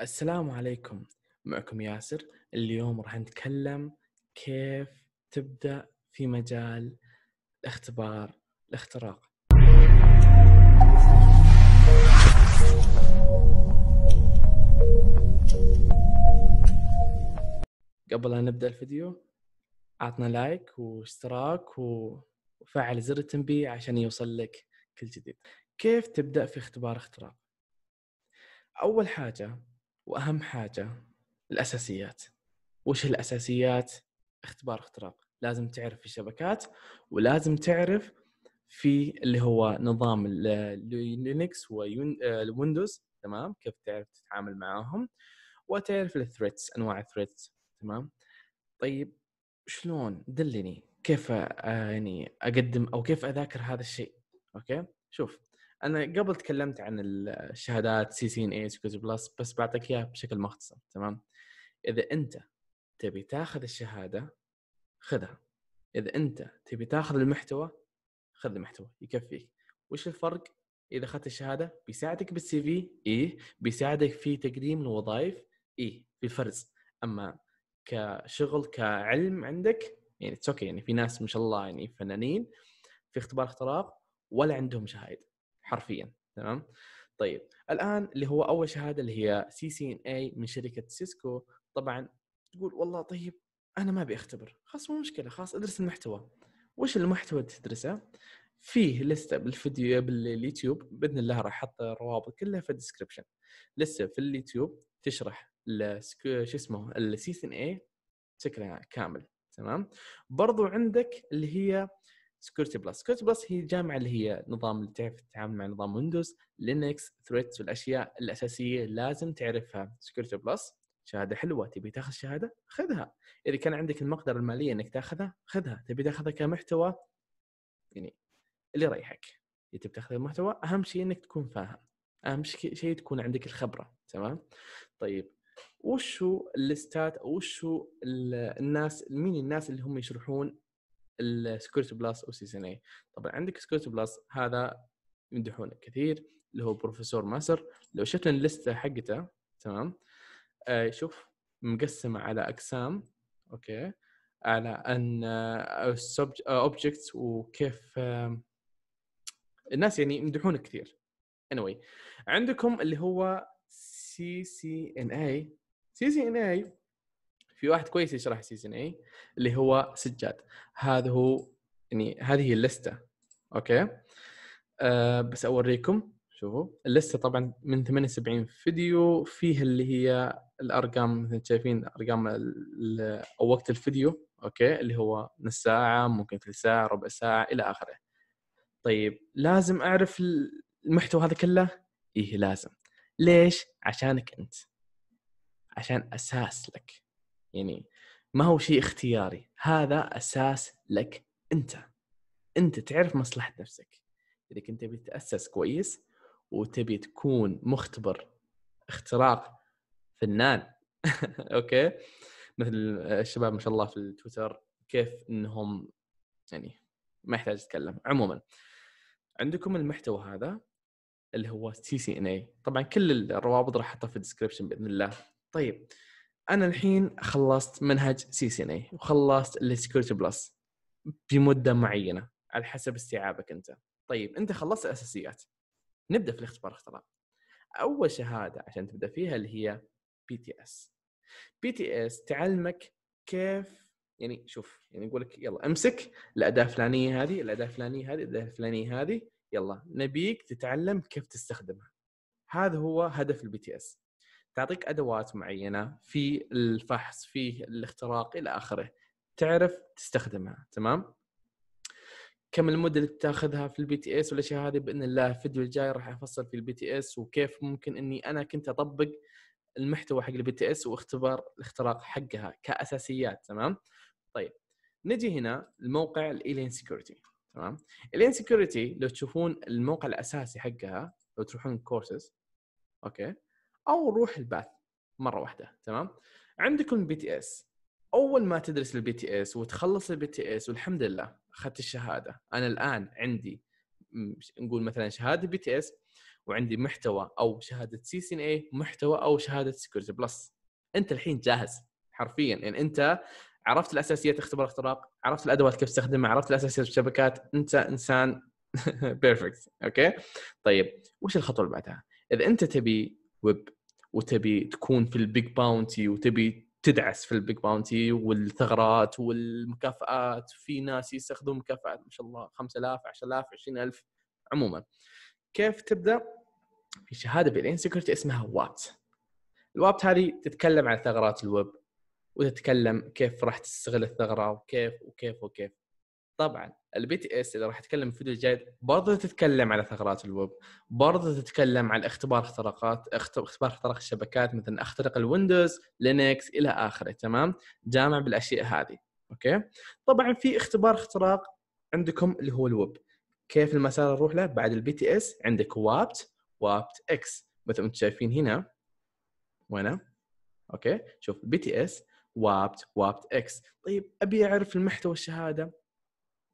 السلام عليكم معكم ياسر اليوم راح نتكلم كيف تبدأ في مجال الاختبار الاختراق قبل أن نبدأ الفيديو اعطنا لايك واشتراك وفعل زر التنبيه عشان يوصل لك كل جديد كيف تبدأ في اختبار اختراق أول حاجة واهم حاجه الاساسيات وش الاساسيات اختبار اختراق لازم تعرف في الشبكات ولازم تعرف في اللي هو نظام لينكس والويندوز آه، تمام كيف تعرف تتعامل معاهم وتعرف الثريتس انواع الثريتس تمام طيب شلون دلني كيف آه، يعني اقدم او كيف اذاكر هذا الشيء اوكي شوف انا قبل تكلمت عن الشهادات سي سي ان ايز بلس بس بعطيك اياها بشكل مختصر تمام اذا انت تبي تاخذ الشهاده خذها اذا انت تبي تاخذ المحتوى خذ المحتوى يكفيك وش الفرق اذا اخذت الشهاده بيساعدك بالسي في اي بيساعدك في تقديم الوظائف اي في الفرز اما كشغل كعلم عندك يعني اتس اوكي يعني في ناس ما شاء الله يعني فنانين في اختبار اختراق ولا عندهم شهاده حرفيا تمام طيب الان اللي هو اول شهاده اللي هي سي سي ان اي من شركه سيسكو طبعا تقول والله طيب انا ما ابي اختبر خلاص مو مشكله خلاص ادرس المحتوى وش المحتوى اللي تدرسه فيه لسه بالفيديو باليوتيوب باذن الله راح احط الروابط كلها في الديسكربشن لسه في اليوتيوب تشرح شو اسمه السي سي ان اي بشكل كامل تمام برضو عندك اللي هي سكيورتي بلس سكيورتي بلس هي الجامعه اللي هي نظام اللي تعرف تتعامل مع نظام ويندوز لينكس ثريتس والاشياء الاساسيه لازم تعرفها سكيورتي بلس شهاده حلوه تبي تاخذ شهاده خذها اذا كان عندك المقدره الماليه انك تاخذها خذها تبي تاخذها كمحتوى يعني اللي يريحك اذا تبي تاخذ المحتوى اهم شيء انك تكون فاهم اهم شيء تكون عندك الخبره تمام طيب وشو الليستات وشو الناس مين الناس اللي هم يشرحون السكيورتي بلس او سي سي ان اي طبعا عندك سكيورتي بلس هذا يمدحونه كثير اللي هو بروفيسور ماسر لو شفنا اللسته حقته تمام آه شوف مقسمه على اقسام اوكي على ان اوبجكتس آه، آه، وكيف آه الناس يعني يمدحونه كثير anyway عندكم اللي هو سي سي ان اي سي سي ان اي في واحد كويس يشرح سيزون اي اللي هو سجاد هذا هو يعني هذه هي اللسته اوكي أه بس اوريكم شوفوا اللسته طبعا من 78 فيديو فيه اللي هي الارقام مثل شايفين ارقام او وقت الفيديو اوكي اللي هو نص ساعه ممكن ثلث ساعه ربع ساعه الى اخره طيب لازم اعرف المحتوى هذا كله ايه لازم ليش عشانك انت عشان اساس لك يعني ما هو شيء اختياري هذا اساس لك انت انت تعرف مصلحه نفسك اذا كنت تبي تتاسس كويس وتبي تكون مختبر اختراق فنان اوكي مثل الشباب ما شاء الله في التويتر كيف انهم يعني ما يحتاج اتكلم عموما عندكم المحتوى هذا اللي هو تي سي ان اي طبعا كل الروابط راح احطها في الديسكربشن باذن الله طيب انا الحين خلصت منهج سي سي ان اي وخلصت السكيورتي بلس بمده معينه على حسب استيعابك انت طيب انت خلصت الاساسيات نبدا في الاختبار اختبار اول شهاده عشان تبدا فيها اللي هي بي تي اس بي تي اس تعلمك كيف يعني شوف يعني يقول لك يلا امسك الاداه الفلانيه هذه الاداه الفلانيه هذه الاداه الفلانيه هذه يلا نبيك تتعلم كيف تستخدمها هذا هو هدف البي تي اس تعطيك ادوات معينه في الفحص في الاختراق الى اخره تعرف تستخدمها تمام كم المده اللي تاخذها في البي تي اس والاشياء هذه باذن الله الفيديو الجاي راح افصل في البي تي اس وكيف ممكن اني انا كنت اطبق المحتوى حق البي تي اس واختبار الاختراق حقها كاساسيات تمام طيب نجي هنا الموقع الالين سكيورتي تمام الين سكيورتي لو تشوفون الموقع الاساسي حقها لو تروحون كورسز اوكي او روح الباث مره واحده تمام عندكم البي تي اس اول ما تدرس البي تي اس وتخلص البي تي اس والحمد لله اخذت الشهاده انا الان عندي نقول مثلا شهاده بي تي اس وعندي محتوى او شهاده سي سي ان اي محتوى او شهاده سكيورتي بلس انت الحين جاهز حرفيا يعني انت عرفت الاساسيات اختبار اختراق عرفت الادوات كيف تستخدمها عرفت الاساسيات الشبكات انت انسان بيرفكت اوكي طيب وش الخطوه اللي بعدها اذا انت تبي ويب وتبي تكون في البيج باونتي وتبي تدعس في البيج باونتي والثغرات والمكافآت في ناس يستخدمون مكافآت ما شاء الله 5000 10000 20000 عموما كيف تبدا في شهاده بالان سكيورتي اسمها وات الوابت هذه تتكلم عن ثغرات الويب وتتكلم كيف راح تستغل الثغره وكيف وكيف وكيف طبعا البي تي اس اللي راح اتكلم في الفيديو الجاي برضه تتكلم على ثغرات الويب برضه تتكلم على اختبار اختراقات اختبار اختراق الشبكات مثلا اخترق الويندوز لينكس الى اخره تمام جامع بالاشياء هذه اوكي طبعا في اختبار اختراق عندكم اللي هو الويب كيف المسار نروح له بعد البي تي اس عندك وابت وابت اكس مثل ما انتم شايفين هنا وينه اوكي شوف بي تي اس وابت وابت اكس طيب ابي اعرف المحتوى الشهاده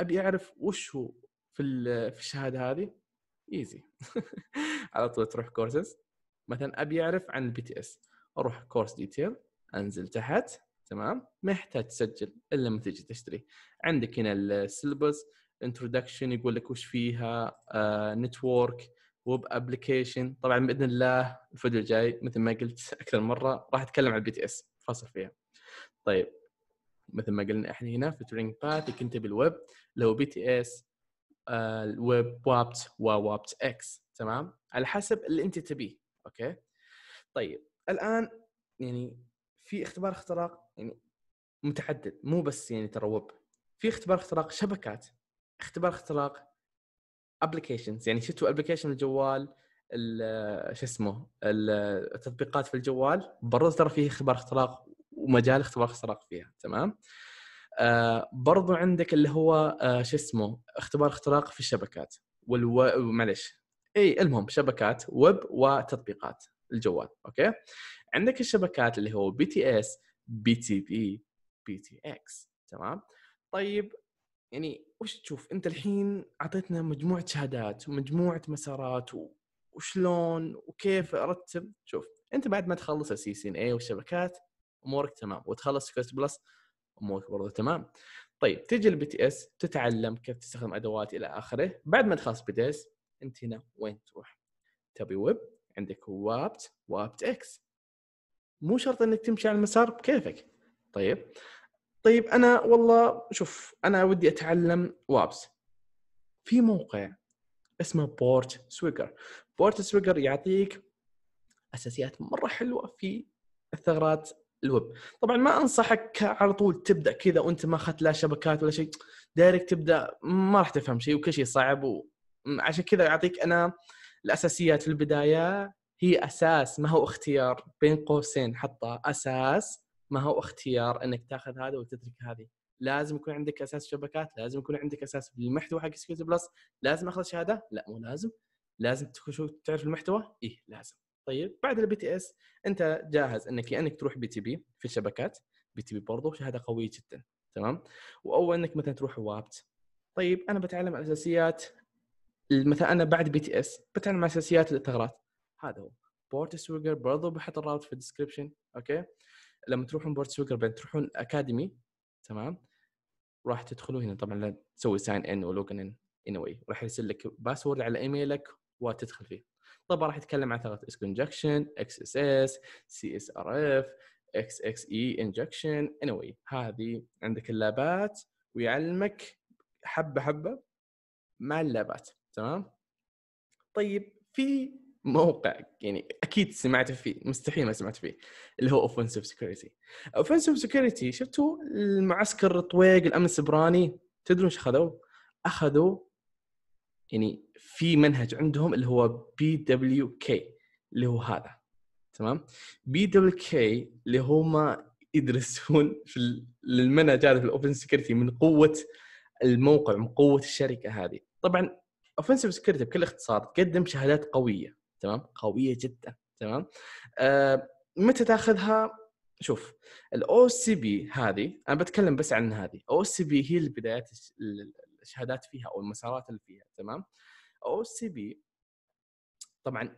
ابي اعرف وش هو في في الشهاده هذه ايزي على طول تروح كورسز مثلا ابي اعرف عن البي تي اس اروح كورس ديتيل انزل تحت تمام ما يحتاج تسجل الا لما تجي تشتري عندك هنا السيلبس انتروداكشن يقول لك وش فيها نتورك ويب ابلكيشن طبعا باذن الله الفيديو الجاي مثل ما قلت اكثر مره راح اتكلم عن البي تي اس فاصل فيها طيب مثل ما قلنا احنا هنا في ترينج باث يكتب الويب لو بي تي اس الويب وابت ووابت اكس تمام على حسب اللي انت تبيه اوكي طيب الان يعني في اختبار اختراق يعني متعدد مو بس يعني ترى ويب في اختبار اختراق شبكات اختبار اختراق ابلكيشنز يعني شفتوا ابلكيشن الجوال شو اسمه التطبيقات في الجوال برضه ترى فيه اختبار اختراق ومجال اختبار اختراق فيها تمام آه برضو عندك اللي هو آه شو اسمه اختبار اختراق في الشبكات والو... معلش اي المهم شبكات ويب وتطبيقات الجوال اوكي عندك الشبكات اللي هو بي تي اس بي تي بي بي تي اكس تمام طيب يعني وش تشوف انت الحين اعطيتنا مجموعه شهادات ومجموعه مسارات وشلون وكيف ارتب شوف انت بعد ما تخلص السي سي ان اي والشبكات امورك تمام وتخلص كويست بلس امورك برضه تمام طيب تجي البي تي اس تتعلم كيف تستخدم ادوات الى اخره بعد ما تخلص بي تي اس انت هنا وين تروح تبي ويب عندك وابت وابت اكس مو شرط انك تمشي على المسار بكيفك طيب طيب انا والله شوف انا ودي اتعلم وابس في موقع اسمه بورت سويجر بورت سويجر يعطيك اساسيات مره حلوه في الثغرات الويب طبعا ما انصحك على طول تبدا كذا وانت ما اخذت لا شبكات ولا شيء دايركت تبدا ما راح تفهم شيء وكل شيء صعب وعشان كذا اعطيك انا الاساسيات في البدايه هي اساس ما هو اختيار بين قوسين حطها اساس ما هو اختيار انك تاخذ هذا وتترك هذه لازم يكون عندك اساس شبكات لازم يكون عندك اساس بالمحتوى حق سكيورتي بلس لازم اخذ شهاده لا مو لازم لازم تعرف المحتوى ايه لازم طيب بعد البي تي اس انت جاهز انك يا انك تروح بي تي بي في الشبكات بي تي بي برضه شهاده قويه جدا تمام او انك مثلا تروح وابت طيب انا بتعلم اساسيات مثلا انا بعد بي تي اس بتعلم اساسيات الثغرات هذا هو بورت سويجر برضه بحط الرابط في الديسكربشن اوكي لما تروحون بورت سويجر بعدين تروحون اكاديمي تمام راح تدخلوا هنا طبعا تسوي ساين ان ولوجن ان واي راح يرسل لك باسورد على ايميلك وتدخل فيه طبعا راح يتكلم عن ثغره كونجكشن اكس اس اس سي اس ار اف اكس اكس اي انجكشن اني anyway, هذه عندك اللابات ويعلمك حبه حبه مع اللابات تمام طيب في موقع يعني اكيد سمعت فيه مستحيل ما سمعت فيه اللي هو اوفنسيف سكيورتي اوفنسيف سكيورتي شفتوا المعسكر طويق الامن السبراني تدرون ايش اخذوا؟ اخذوا يعني في منهج عندهم اللي هو بي دبليو كي اللي هو هذا تمام بي دبليو كي اللي هم يدرسون في المنهج هذا في الاوبن سكيورتي من قوه الموقع من قوه الشركه هذه طبعا اوفنسيف سكيورتي بكل اختصار تقدم شهادات قويه تمام قويه جدا تمام آه متى تاخذها شوف الاو سي بي هذه انا بتكلم بس عن هذه او سي بي هي البدايات الشهادات فيها او المسارات اللي فيها تمام او سي بي طبعا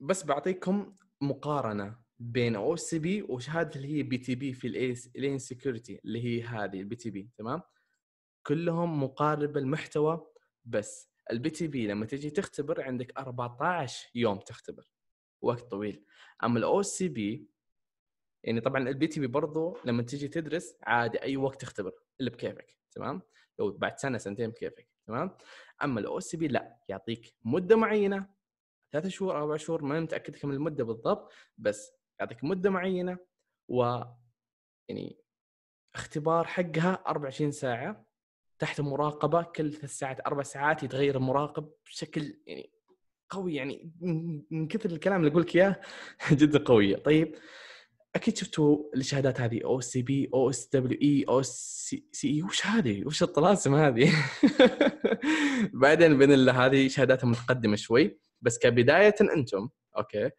بس بعطيكم مقارنه بين او سي بي وشهاده اللي هي بي تي بي في الان سكيورتي اللي هي هذه البي تي بي تمام كلهم مقارب المحتوى بس البي تي بي لما تجي تختبر عندك 14 يوم تختبر وقت طويل اما الاو سي بي يعني طبعا البي تي بي برضه لما تجي تدرس عادي اي وقت تختبر اللي بكيفك تمام لو بعد سنه سنتين بكيفك تمام اما الاو اس بي لا يعطيك مده معينه ثلاثة شهور اربع شهور ما متاكد كم المده بالضبط بس يعطيك مده معينه و يعني اختبار حقها 24 ساعه تحت مراقبه كل ثلاث ساعات اربع ساعات يتغير المراقب بشكل يعني قوي يعني من كثر الكلام اللي اقول لك اياه جدا قويه طيب اكيد شفتوا الشهادات هذه او اس سي بي او اس دبليو اي او سي اي وش هذه؟ وش الطلاسم هذه؟ بعدين باذن الله هذه شهاداتها متقدمه شوي بس كبدايه انتم اوكي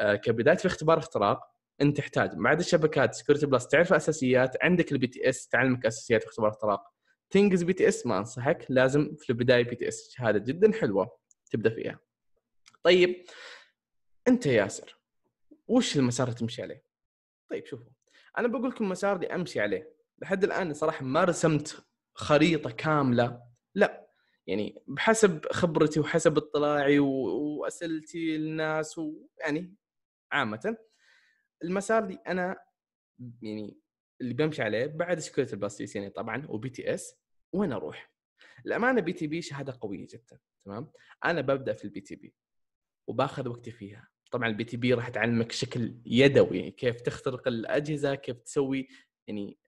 آه كبدايه في اختبار اختراق انت تحتاج بعد الشبكات سكيورتي بلس تعرف اساسيات عندك البي تي اس تعلمك اساسيات في اختبار اختراق تنجز بي تي اس ما انصحك لازم في البدايه بي تي اس شهاده جدا حلوه تبدا فيها طيب انت ياسر وش المسار اللي تمشي عليه؟ طيب شوفوا انا بقول لكم مسار اللي امشي عليه لحد الان صراحه ما رسمت خريطه كامله لا يعني بحسب خبرتي وحسب اطلاعي واسئلتي للناس ويعني عامه المسار اللي انا يعني اللي بمشي عليه بعد سكوله البلاستيسيني يعني طبعا وبي تي اس وين اروح؟ الامانه بي تي بي شهاده قويه جدا تمام؟ انا ببدا في البي تي بي وباخذ وقتي فيها طبعا البي تي بي راح تعلمك شكل يدوي يعني كيف تخترق الاجهزه كيف تسوي يعني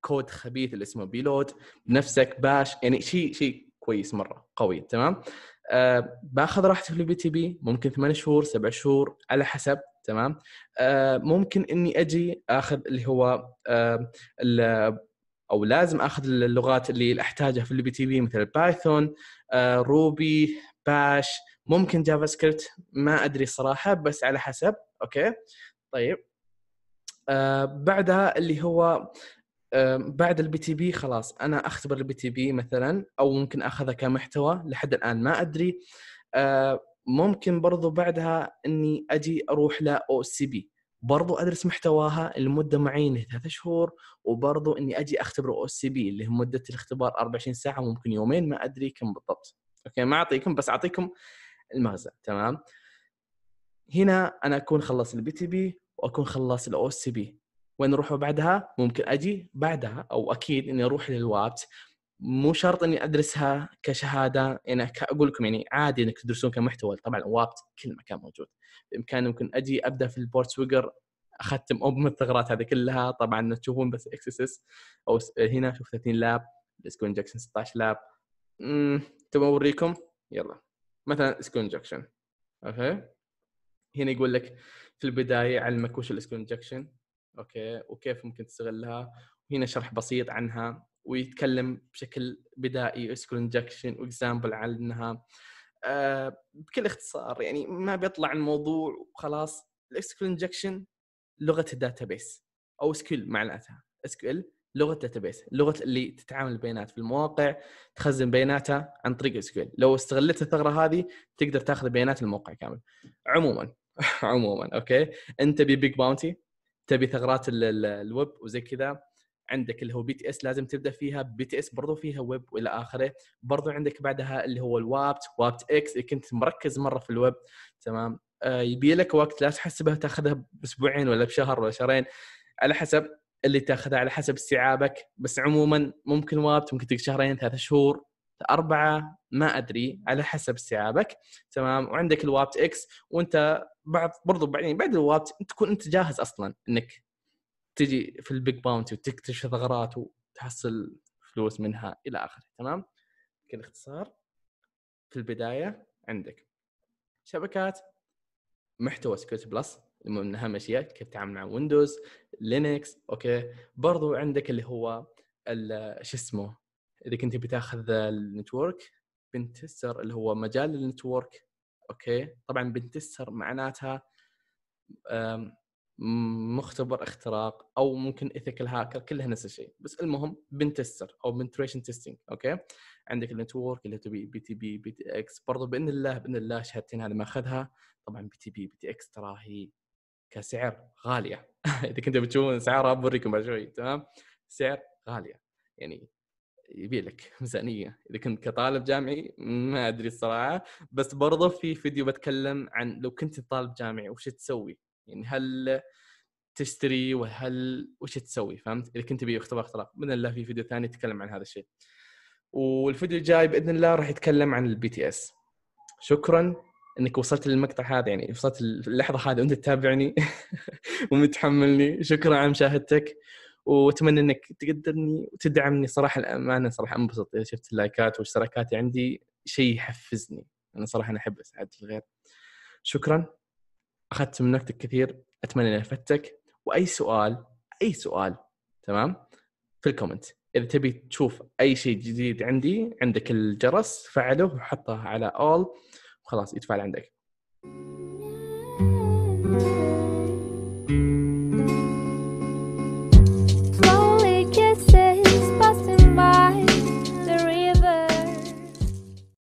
كود خبيث اللي اسمه بيلود بنفسك باش يعني شيء شيء كويس مره قوي تمام أه باخذ راحتي في البي تي بي ممكن ثمان شهور سبع شهور على حسب تمام أه ممكن اني اجي اخذ اللي هو أه او لازم اخذ اللغات اللي احتاجها في البي تي بي مثل بايثون روبي باش ممكن جافا سكريبت ما ادري صراحه بس على حسب اوكي طيب آه بعدها اللي هو آه بعد البي تي بي خلاص انا اختبر البي تي بي مثلا او ممكن اخذها كمحتوى لحد الان ما ادري آه ممكن برضو بعدها اني اجي اروح لاو سي بي برضو ادرس محتواها لمده معينه ثلاثة شهور وبرضو اني اجي اختبر او سي بي اللي هي مده الاختبار 24 ساعه ممكن يومين ما ادري كم بالضبط اوكي ما اعطيكم بس اعطيكم المغزى تمام هنا انا اكون خلصت البي تي بي واكون خلصت الاو اس بي وين اروح بعدها ممكن اجي بعدها او اكيد اني اروح للوابت مو شرط اني ادرسها كشهاده يعني اقول لكم يعني عادي انك تدرسون كمحتوى طبعا وابت كل مكان موجود بامكاني ممكن اجي ابدا في البورت سويجر اختم ام الثغرات هذه كلها طبعا تشوفون بس اكسس او هنا شوف 30 لاب بس جاكسون 16 لاب تبغى اوريكم يلا مثلا سكونجكشن اوكي هنا يقول لك في البدايه يعلمك وش الاسكونجكشن اوكي وكيف ممكن تستغلها وهنا شرح بسيط عنها ويتكلم بشكل بدائي اسكونجكشن واكزامبل عنها آه بكل اختصار يعني ما بيطلع الموضوع وخلاص الاسكونجكشن انجكشن لغه الداتابيس او سكيل معناتها سكيل لغه داتابيس اللغه اللي تتعامل البيانات في المواقع تخزن بياناتها عن طريق اس لو استغلت الثغره هذه تقدر تاخذ بيانات الموقع كامل عموما عموما اوكي انت ببيج باونتي تبي ثغرات الويب وزي كذا عندك اللي هو بي تي اس لازم تبدا فيها بي تي اس برضو فيها ويب والى اخره برضو عندك بعدها اللي هو الوابت وابت اكس اللي كنت مركز مره في الويب تمام آه يبي لك وقت لا تحسبها تاخذها باسبوعين ولا بشهر ولا شهرين على حسب اللي تاخذها على حسب استيعابك بس عموما ممكن وقت ممكن تقعد شهرين ثلاثة شهور أربعة ما أدري على حسب استيعابك تمام وعندك الوابت إكس وأنت بعد برضو يعني بعدين بعد الوابت تكون أنت جاهز أصلا أنك تجي في البيج باونتي وتكتشف ثغرات وتحصل فلوس منها إلى آخره تمام كذا اختصار في البداية عندك شبكات محتوى سكيورتي بلس من اهم اشياء كيف تتعامل مع ويندوز لينكس اوكي برضو عندك اللي هو شو اسمه اذا كنت بتاخذ النتورك بنتستر اللي هو مجال النتورك اوكي طبعا بنتستر معناتها مختبر اختراق او ممكن ايثيكال هاكر كلها نفس الشيء بس المهم بنتستر او بنتريشن تيستينج اوكي عندك النتورك اللي تبي بي تي بي بي تي اكس برضو باذن الله باذن الله شهادتين هذه ماخذها طبعا بي تي بي بي تي اكس ترى هي كسعر غاليه اذا كنتوا بتشوفون سعرها بوريكم بعد شوي تمام سعر غاليه يعني يبي لك ميزانيه اذا كنت كطالب جامعي ما ادري الصراحه بس برضه في فيديو بتكلم عن لو كنت طالب جامعي وش تسوي يعني هل تشتري وهل وش تسوي فهمت اذا كنت تبي اختبار اختراق باذن الله في فيديو ثاني يتكلم عن هذا الشيء والفيديو الجاي باذن الله راح يتكلم عن البي تي اس شكرا انك وصلت للمقطع هذا يعني وصلت اللحظه هذه وانت تتابعني ومتحملني شكرا على مشاهدتك واتمنى انك تقدرني وتدعمني صراحه الامانه صراحه انبسط اذا شفت اللايكات والاشتراكات عندي شيء يحفزني انا صراحه انا احب اساعد الغير شكرا اخذت من وقتك كثير اتمنى اني افدتك واي سؤال اي سؤال تمام في الكومنت اذا تبي تشوف اي شيء جديد عندي عندك الجرس فعله وحطه على اول خلاص يتفعل عندك